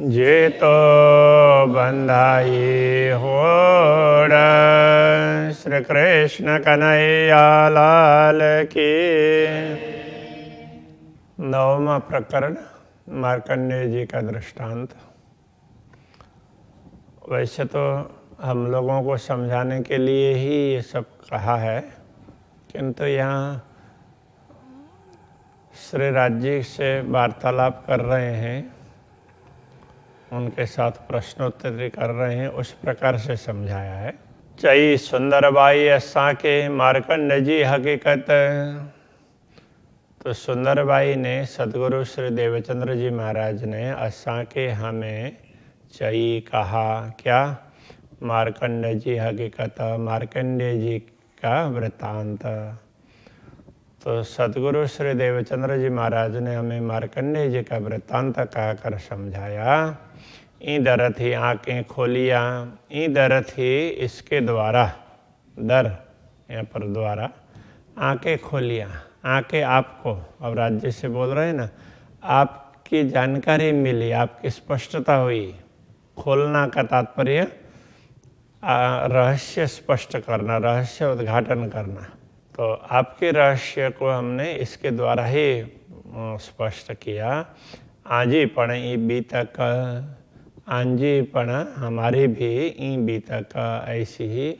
जे तो बंधाई हो श्री कृष्ण कन्हैया लाल की नवमा प्रकरण मार्कंडे जी का दृष्टांत वैसे तो हम लोगों को समझाने के लिए ही ये सब कहा है किंतु यहाँ श्री राज्य से वार्तालाप कर रहे हैं उनके साथ प्रश्नोत्तरी कर रहे हैं उस प्रकार से समझाया है चई सुंदर बाई असा के मार्कंड जी हकीकत तो सुंदर बाई ने सदगुरु श्री देवचंद्र जी महाराज ने असा के हमें चई कहा क्या मारकंड जी हकीकत मारकंड जी का वृतांत तो सदगुरु श्री देवचंद्र जी महाराज ने हमें मारकंडे जी का वृत्तांत कहकर समझाया इधर थी आँखें खोलिया इधर थी इसके द्वारा दर यहाँ पर द्वारा आँखें खोलिया आँखें आपको अब राज्य से बोल रहे हैं ना आपकी जानकारी मिली आपकी स्पष्टता हुई खोलना का तात्पर्य रहस्य स्पष्ट करना रहस्य उद्घाटन करना तो आपके रहस्य को हमने इसके द्वारा ही स्पष्ट किया आज ही पढ़ें बीतक आंजीपण हमारी भी ई बीतक ऐसी ही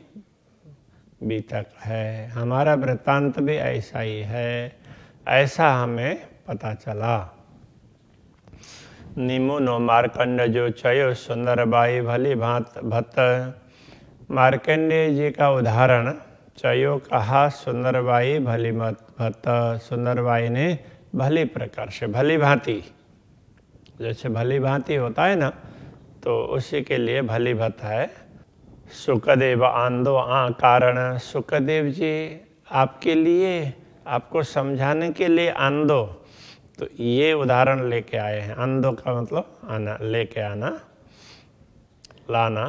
बीतक है हमारा वृत्तांत भी ऐसा ही है ऐसा हमें पता चला निमो नो मार्कंड जो चयो सुंदर बाई भली भात भत्त मार्कंड जी का उदाहरण चयो कहा सुंदर बाई भली मत सुंदर बाई ने भली प्रकार से भली भांति जैसे भली भांति होता है ना तो उसी के लिए भली भत है सुखदेव आंदो आ कारण सुखदेव जी आपके लिए आपको समझाने के लिए आंदो तो ये उदाहरण लेके आए हैं आंदो का मतलब आना लेके आना लाना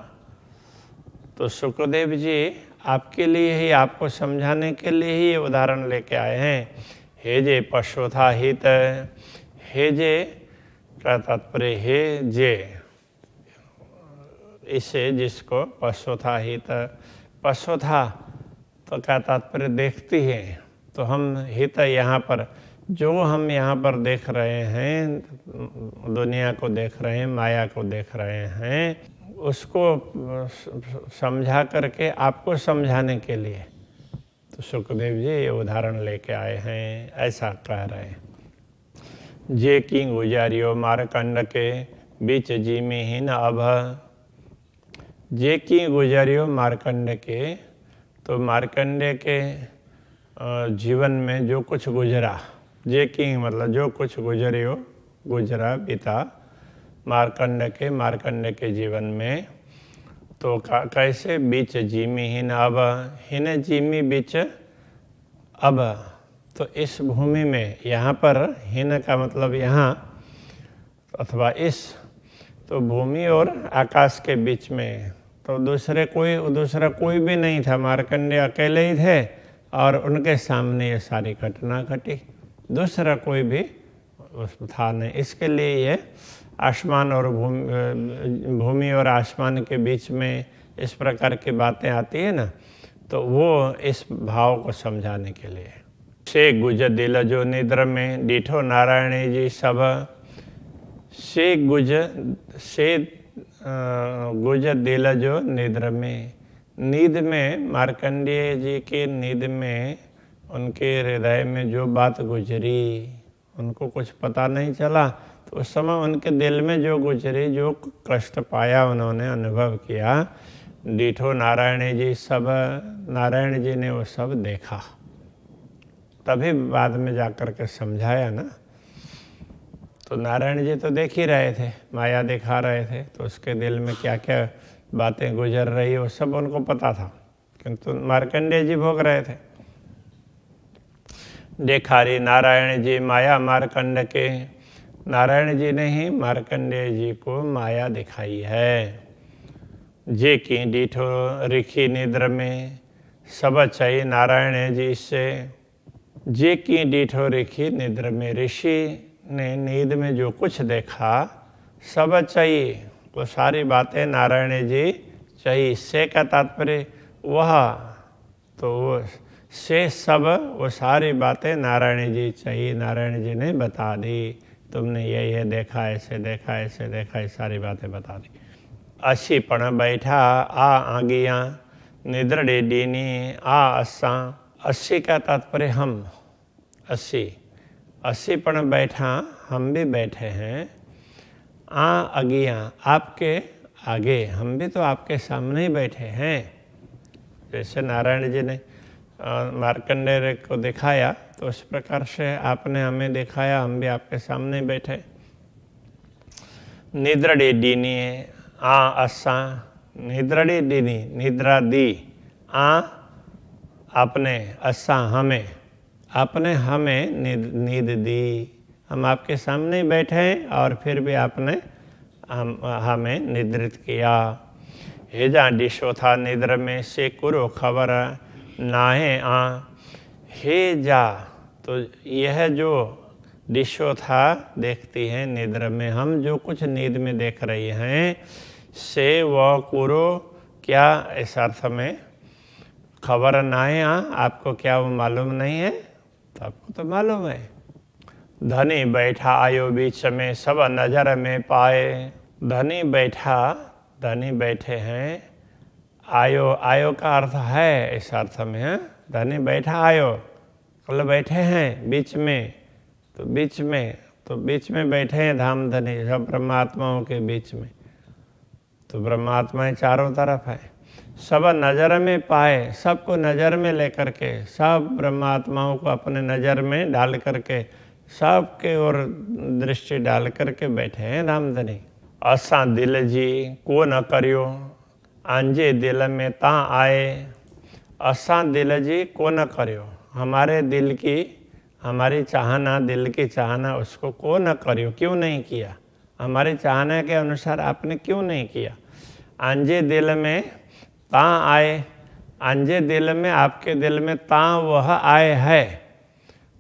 तो सुखदेव जी आपके लिए ही आपको समझाने के लिए ही ये उदाहरण लेके आए हैं हे जे पशु था हित हे जे का तात्पर्य हे जे इसे जिसको पशुथा हित पशुथा तो का तात्पर्य देखती है तो हम हित यहाँ पर जो हम यहाँ पर देख रहे हैं दुनिया को देख रहे हैं माया को देख रहे हैं उसको समझा करके आपको समझाने के लिए तो सुखदेव जी ये उदाहरण लेके आए हैं ऐसा कह रहे हैं जे किंग उजारियो मारकंड के बीच जी में ही न अभ जे की गुजरियो मार्कंडे के तो मार्कंडे के जीवन में जो कुछ गुजरा जे की मतलब जो कुछ गुजरियो गुजरा बीता मार्कंड के मार्कंड के जीवन में तो कैसे बीच जीमी हिन अब हिन जीमी बीच अब तो इस भूमि में यहाँ पर हिन का मतलब यहाँ अथवा इस तो भूमि और आकाश के बीच में तो दूसरे कोई दूसरा कोई भी नहीं था मार्कंडे अकेले ही थे और उनके सामने ये सारी घटना घटी दूसरा कोई भी उस था नहीं इसके लिए ये आसमान और भूमि भूमि और आसमान के बीच में इस प्रकार की बातें आती है ना तो वो इस भाव को समझाने के लिए से गुज दिल जो निद्र में डीठो नारायणी जी सब से गुज से गुज दिल जो निद्र में नींद में मार्कंडेय जी के नींद में उनके हृदय में जो बात गुजरी उनको कुछ पता नहीं चला तो उस समय उनके दिल में जो गुजरी जो कष्ट पाया उन्होंने अनुभव किया डीठो नारायण जी सब नारायण जी ने वो सब देखा तभी बाद में जाकर के समझाया ना तो नारायण जी तो देख ही रहे थे माया दिखा रहे थे तो उसके दिल में क्या क्या बातें गुजर रही वो सब उनको पता था किंतु मार्कंडे जी भोग रहे थे देखारी नारायण जी माया मार्कंड के नारायण जी ने ही मार्कंडेय जी को माया दिखाई है जे की डीठो रिखी निद्र में सब चाहिए नारायण जी से जे की डीठो रिखी निद्र में ऋषि ने नींद में जो कुछ देखा सब चाहिए वो सारी बातें नारायण जी चाहिए से का तात्पर्य वह तो वो से सब वो सारी बातें नारायण जी चाहिए नारायण जी ने बता दी तुमने ये ये देखा ऐसे देखा ऐसे देखा ये सारी बातें बता दी असी पण बैठा आ आगिया निद्रडे डीनी आ असा अस्सी का तात्पर्य हम अस्सी अस्सीपण बैठा हम भी बैठे हैं आ अगिया आपके आगे हम भी तो आपके सामने ही बैठे हैं जैसे नारायण जी ने मार्कंडेय को दिखाया तो उस प्रकार से आपने हमें दिखाया हम भी आपके सामने बैठे निद्रड़ी डीनी आ असा निद्रड़ी डीनी निद्रा दी आ आपने असा हमें आपने हमें नींद नींद दी हम आपके सामने बैठे हैं और फिर भी आपने हम हमें निद्रित किया हे जा डिशो था निद्र में से कुरो खबर नाहे आ हे जा तो यह जो डिशो था देखती है निद्र में हम जो कुछ नींद में देख रही हैं से व कुरो क्या इस अर्थ में खबर नाहे आ, आपको क्या वो मालूम नहीं है तो आपको तो मालूम है धनी बैठा आयो बीच में सब नजर में पाए धनी बैठा धनी बैठे हैं आयो आयो का अर्थ है इस अर्थ में है हाँ? धनी बैठा आयो कल बैठे हैं बीच में तो बीच में तो बीच में बैठे हैं धाम धनी सब ब्रह्मात्माओं के बीच में तो ब्रह्मात्माएं चारों तरफ है सब नज़र में पाए सबको नज़र में लेकर के सब ब्रह्मात्माओं को अपने नज़र में डाल करके सब के ओर दृष्टि डाल करके बैठे हैं रामधनी असा दिल जी को न करियो आंजे दिल में ता आए असा दिल जी को न करियो हमारे दिल की हमारी चाहना दिल की चाहना उसको को न करियो क्यों नहीं किया हमारी चाहना के अनुसार आपने क्यों नहीं किया आंजे दिल में ता आए अंजे दिल में आपके दिल में ता वह आए है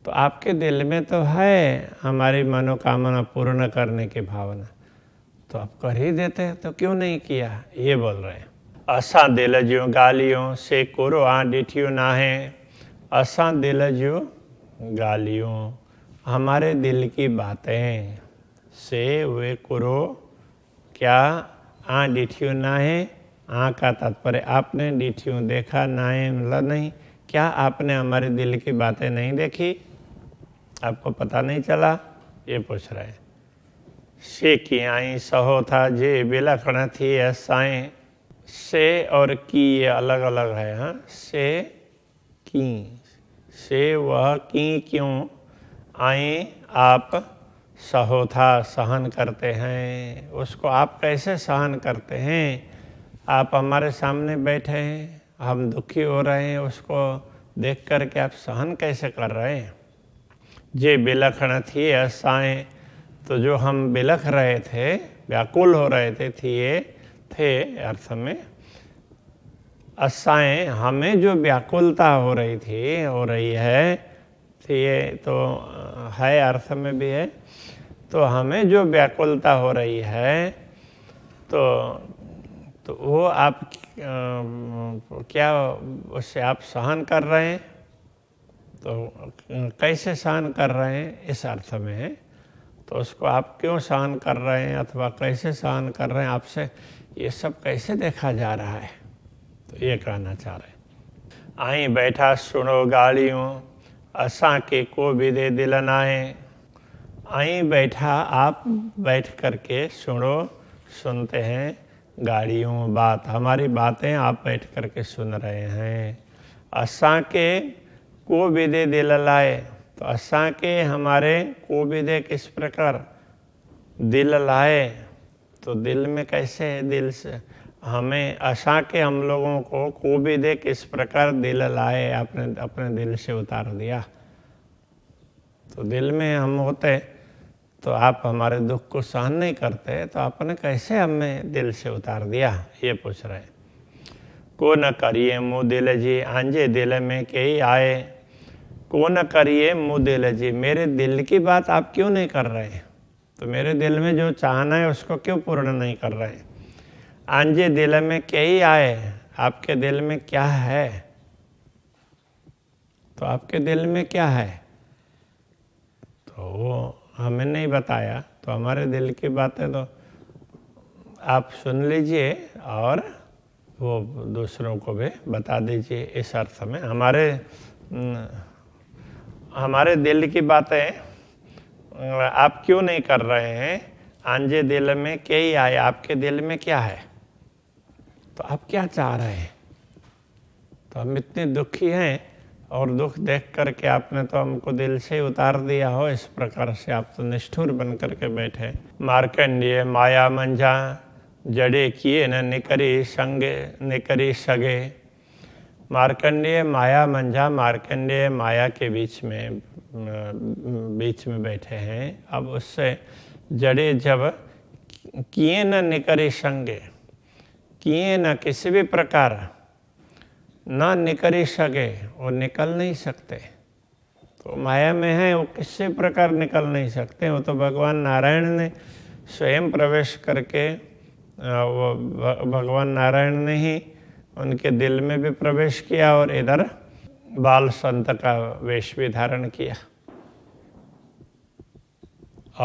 तो आपके दिल में तो है हमारी मनोकामना पूर्ण करने की भावना तो आप कर ही देते हैं तो क्यों नहीं किया ये बोल रहे हैं असा दिल गालियों से कुरो आ ना नाहे असा दिल जो गालियों हमारे दिल की बातें से वे कुरो क्या आ ना नाहे आ का तात्पर्य आपने डीठियों देखा नाए मतलब नहीं क्या आपने हमारे दिल की बातें नहीं देखी आपको पता नहीं चला ये पूछ रहे हैं से की आई सहो था जे बिलखण थी साए से और की ये अलग अलग है हाँ से की से वह की क्यों आए आप सहो था सहन करते हैं उसको आप कैसे सहन करते हैं आप हमारे सामने बैठे हैं हम दुखी हो रहे हैं उसको देख कर के आप सहन कैसे कर रहे हैं जे बिलखण थी असाएँ तो जो हम बिलख रहे थे व्याकुल हो रहे थे थी ये थे अर्थ में असाएँ हमें जो व्याकुलता हो रही थी हो रही है थी ये तो है अर्थ में भी है तो हमें जो व्याकुलता हो रही है तो तो वो आप क्या उससे आप सहन कर रहे हैं तो कैसे सहन कर रहे हैं इस अर्थ में है तो उसको आप क्यों सहन कर रहे हैं अथवा कैसे सहन कर रहे हैं आपसे ये सब कैसे देखा जा रहा है तो ये कहना चाह रहे हैं आई बैठा सुनो गाड़ियों असा के को भी दे दिलनाए आई बैठा आप बैठ करके सुनो सुनते हैं गाड़ियों बात हमारी बातें आप बैठ कर के सुन रहे हैं के को विदे दिल लाए तो के हमारे को विदे किस प्रकार दिल लाए तो दिल में कैसे है दिल से हमें असा के हम लोगों को को भी दे किस प्रकार दिल लाए अपने अपने दिल से उतार दिया तो दिल में हम होते तो आप हमारे दुख को सहन नहीं करते तो आपने कैसे हमें दिल से उतार दिया ये पूछ रहे को न करिए मुँह दिल जी आंजे दिल में ही आए को न करिए मुँह दिल जी मेरे दिल की बात आप क्यों नहीं कर रहे तो मेरे दिल में जो चाहना है उसको क्यों पूर्ण नहीं कर रहे आंजे दिल में ही आए आपके दिल में क्या है तो आपके दिल में क्या है तो हमें नहीं बताया तो हमारे दिल की बातें तो आप सुन लीजिए और वो दूसरों को भी बता दीजिए इस अर्थ में हमारे हमारे दिल की बातें आप क्यों नहीं कर रहे हैं आंजे दिल में क्या ही आए आपके दिल में क्या है तो आप क्या चाह रहे हैं तो हम इतने दुखी हैं और दुख देख कर के आपने तो हमको दिल से उतार दिया हो इस प्रकार से आप तो निष्ठुर बन कर के बैठे मार्कंडीय माया मंझा जड़े किए न निकरी संगे निकरी सगे मार्कंडेय माया मंझा मार्कंडेय माया के बीच में बीच में बैठे हैं अब उससे जड़े जब किए न निकरे संगे किए न किसी भी प्रकार ना निकल ही सके वो निकल नहीं सकते तो माया में है वो किसी प्रकार निकल नहीं सकते वो तो भगवान नारायण ने स्वयं प्रवेश करके वो भगवान नारायण ने ही उनके दिल में भी प्रवेश किया और इधर बाल संत का वेश भी धारण किया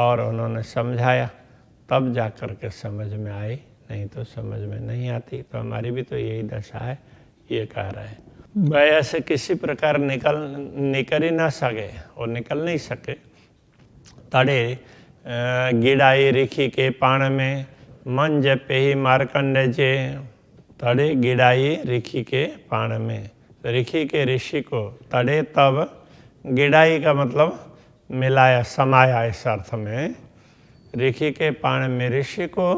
और उन्होंने समझाया तब जा कर के समझ में आई नहीं तो समझ में नहीं आती तो हमारी भी तो यही दशा है ये कह रहा है वह ऐसे किसी प्रकार निकल निकल ही ना सके और निकल नहीं सके तड़े गिड़ाई रिखी के पाण में मन जपे ही मारकंड जे तड़े गिड़ाई रिखी के पाण में तो रिखी के ऋषि को तड़े तब गिड़ाई का मतलब मिलाया समाया इस अर्थ में रिखी के पाण में ऋषि को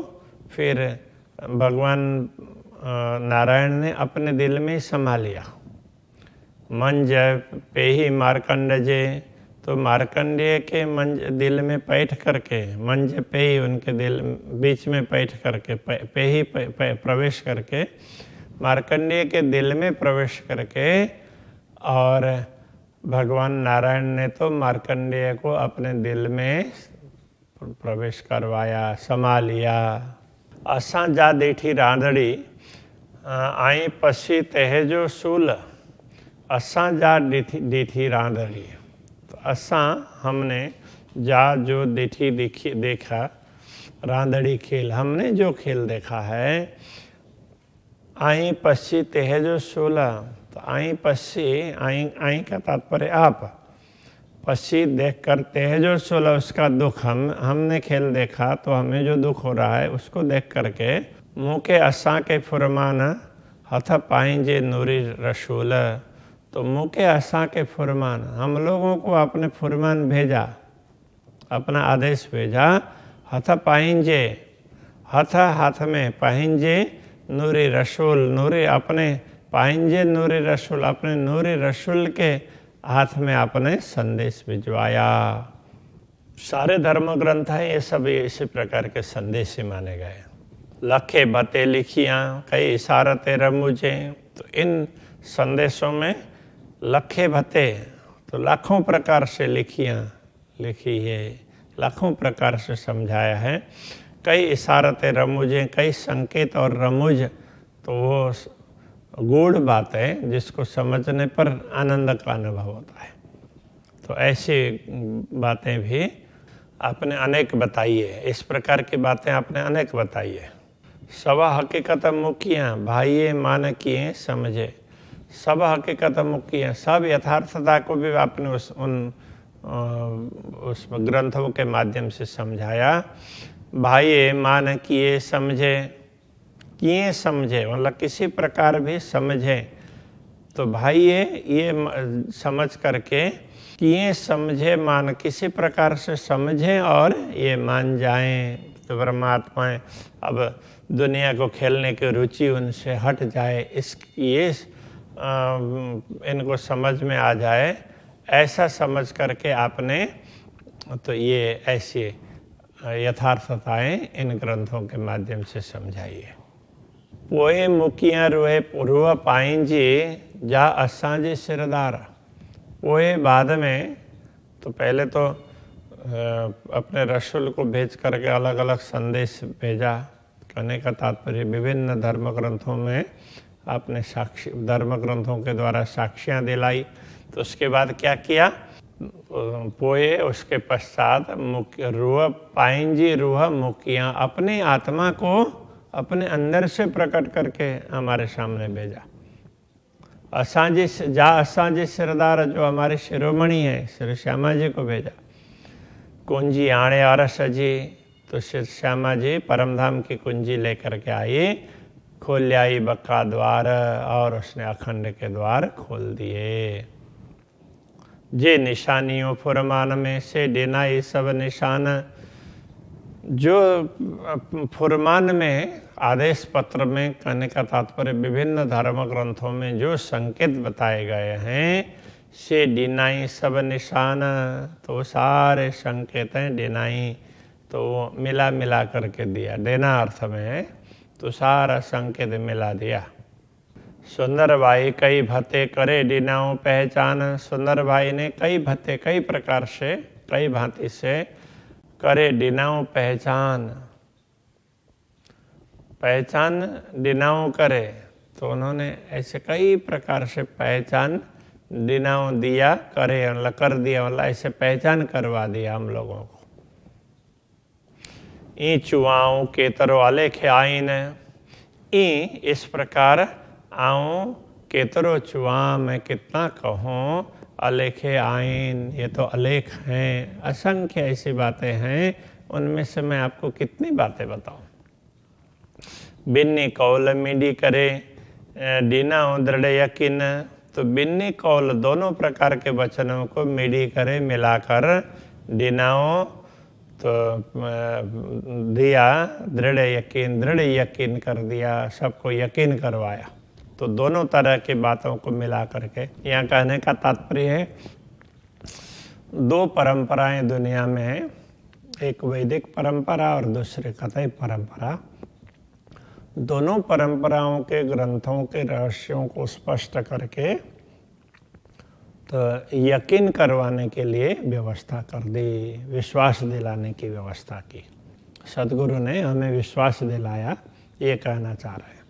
फिर भगवान नारायण ने अपने दिल में समा लिया मन जय पे ही मारकंड जे तो मार्कंडेय के मन दिल में पैठ करके मंज पे ही उनके दिल बीच में पैठ करके पे ही प्रवेश करके मार्कंडेय के दिल में प्रवेश करके और भगवान नारायण ने तो मार्कंडेय को अपने दिल में प्रवेश करवाया समा लिया असा जा ॾेठी रांधड़ी आई पसी तंहिंजो सूल असा जा ॾिठी ॾिठी रांधड़ी असां हमने जा जो ॾिठी दिखी देखा रांधड़ी खेल हमने जो खेल देखा है आई पसी तहजो सूल तो आई पसी आई आई का तात्पर्य आप पसी देख कर और सोलह उसका दुख हम हमने खेल देखा तो हमें जो दुख हो रहा है उसको देख करके मुँह के असा के फुरमान हथ जे नूरी रसूल तो मुँह के असा के फुरमान हम लोगों को अपने फुरमान भेजा अपना आदेश भेजा हथ पाइंजे हथ हाथ में पाइंजे नूरी रसूल नूरी अपने पाइंजे नूरी रसूल अपने नूरी रसूल के हाथ में आपने संदेश भिजवाया सारे धर्म ग्रंथ हैं ये सब इसी प्रकार के संदेश ही माने गए लखे बते लिखियाँ कई तेरा मुझे तो इन संदेशों में लखे भते तो लाखों प्रकार से लिखियाँ लिखी है लाखों प्रकार से समझाया है कई इशारतें रमुजें कई संकेत और रमुज तो वो गूढ़ बात है जिसको समझने पर आनंद का अनुभव होता है तो ऐसी बातें भी आपने अनेक बताई है इस प्रकार की बातें आपने अनेक बताई है सवा हकीकत मुखियाँ भाइये मान किए समझे सब हकीकत मुखियाँ सब यथार्थता को भी आपने उस उन उस ग्रंथों के माध्यम से समझाया भाइये मान किए समझे किए समझे मतलब किसी प्रकार भी समझे तो भाई ये ये समझ करके किए समझे मान किसी प्रकार से समझें और ये मान जाएं तो परमात्माएँ अब दुनिया को खेलने की रुचि उनसे हट जाए इस ये इनको समझ में आ जाए ऐसा समझ करके आपने तो ये ऐसी यथार्थताएं इन ग्रंथों के माध्यम से समझाइए पोए मूं कीअं रूहे रूह जा असांजी सिरदार पोए बाद में तो पहले तो अपने रसुल को भेज करके अलग अलग संदेश भेजा कहने का तात्पर्य विभिन्न धर्म ग्रंथों में आपने साक्षी धर्म ग्रंथों के द्वारा साक्षियाँ दिलाई तो उसके बाद क्या किया पोए उसके पश्चात मुख्य रूह पाइंजी रूह मुखिया अपनी आत्मा को अपने अंदर से प्रकट करके हमारे सामने भेजा असाजी जा असांजी सिरदार जो हमारे शिरोमणि है श्री श्यामा जी को भेजा कुंजी आड़े और सजी तो श्री श्यामा जी परमधाम की कुंजी लेकर के आई खोल आई बक्का द्वार और उसने अखंड के द्वार खोल दिए जे निशानियों फुरमान में से डेनाई सब निशान जो फुरमान में आदेश पत्र में कहने का तात्पर्य विभिन्न धर्म ग्रंथों में जो संकेत बताए गए हैं से डिनाई सब निशान तो सारे संकेत हैं डिनाई तो मिला मिला करके दिया देना अर्थ में है तो सारा संकेत मिला दिया सुंदर भाई कई भत्ते करे डिनाओ पहचान सुंदर भाई ने कई भत्ते कई प्रकार से कई भांति से करे डिनाऊ पहचान पहचान डिनाऊ करे तो उन्होंने ऐसे कई प्रकार से पहचान डिनाऊ दिया करे वाला कर दिया वाला मतलब ऐसे पहचान करवा दिया हम लोगों को ई चुआऊँ केतर वाले ने ई इस प्रकार आऊ केतरो चुआ मैं कितना कहूँ अलेख आयन ये तो अलेख हैं असंख्य ऐसी बातें हैं उनमें से मैं आपको कितनी बातें बताऊं बिन्नी कौल मिडी करे डीना दृढ़ यकीन तो बिन्नी कौल दोनों प्रकार के वचनों को मिडी करे मिलाकर डिनाओ तो दिया दृढ़ यकीन दृढ़ यकीन कर दिया सबको यकीन करवाया तो दोनों तरह की बातों को मिला करके यहाँ कहने का तात्पर्य है दो परंपराएं दुनिया में हैं एक वैदिक परंपरा और दूसरी कथई परंपरा दोनों परंपराओं के ग्रंथों के रहस्यों को स्पष्ट करके तो यकीन करवाने के लिए व्यवस्था कर दी विश्वास दिलाने की व्यवस्था की सदगुरु ने हमें विश्वास दिलाया ये कहना चाह रहे हैं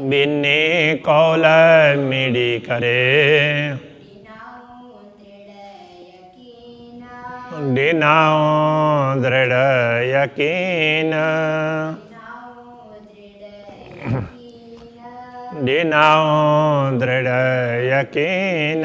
බින්නේ කෝල මිඩි කරේ දෙනාෝද්‍රඩ යකන දෙනාෝද්‍රඩ යකන